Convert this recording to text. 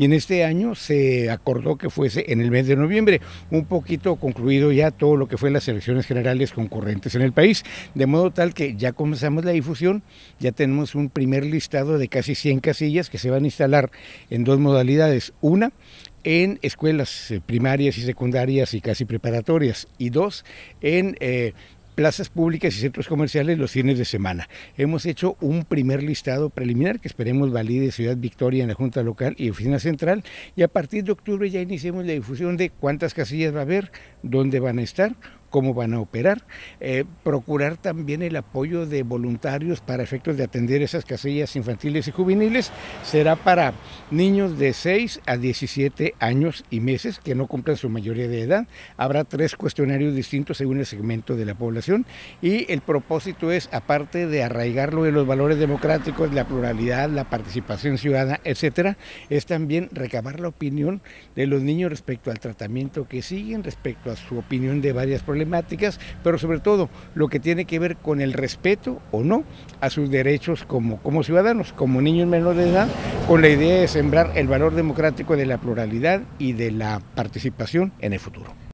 y en este año se acordó que fuese en el mes de noviembre, un poquito concluido ya todo lo que fue las elecciones generales concurrentes en el país, de modo tal que ya comenzamos la difusión, ya tenemos un primer listado de casi 100 casillas que se van a instalar en dos modalidades, una en escuelas eh, primarias y secundarias y casi preparatorias y dos en eh, plazas públicas y centros comerciales los fines de semana. Hemos hecho un primer listado preliminar que esperemos valide Ciudad Victoria en la Junta Local y Oficina Central y a partir de octubre ya iniciemos la difusión de cuántas casillas va a haber, dónde van a estar cómo van a operar, eh, procurar también el apoyo de voluntarios para efectos de atender esas casillas infantiles y juveniles, será para niños de 6 a 17 años y meses que no cumplan su mayoría de edad. Habrá tres cuestionarios distintos según el segmento de la población y el propósito es, aparte de arraigarlo de los valores democráticos, la pluralidad, la participación ciudadana, etcétera, es también recabar la opinión de los niños respecto al tratamiento que siguen, respecto a su opinión de varias problemas problemáticas, pero sobre todo lo que tiene que ver con el respeto o no a sus derechos como, como ciudadanos, como niños menores de edad, con la idea de sembrar el valor democrático de la pluralidad y de la participación en el futuro.